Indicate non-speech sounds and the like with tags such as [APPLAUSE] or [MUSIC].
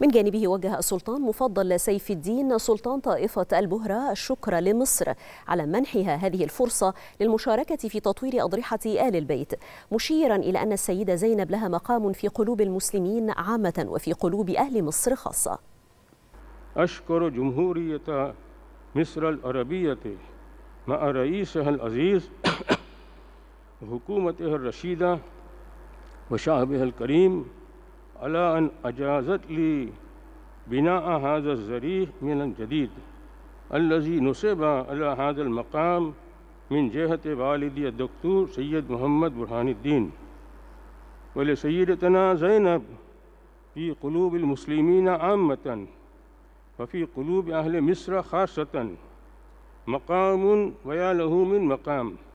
من جانبه وجه السلطان مفضل سيف الدين سلطان طائفة البهرة الشكر لمصر على منحها هذه الفرصة للمشاركة في تطوير أضرحة آل البيت مشيرا إلى أن السيدة زينب لها مقام في قلوب المسلمين عامة وفي قلوب أهل مصر خاصة أشكر جمهورية مصر العربية مع رئيسها العزيز [COUGHS] وحكومتها الرشيدة وشعبها الكريم على أن أجازت لي بناء هذا الزريح من الجديد الذي نصب على هذا المقام من جهة والدي الدكتور سيد محمد برهان الدين ولسيدتنا زينب في قلوب المسلمين عامة وفي قلوب أهل مصر خاصة مقام ويا له من مقام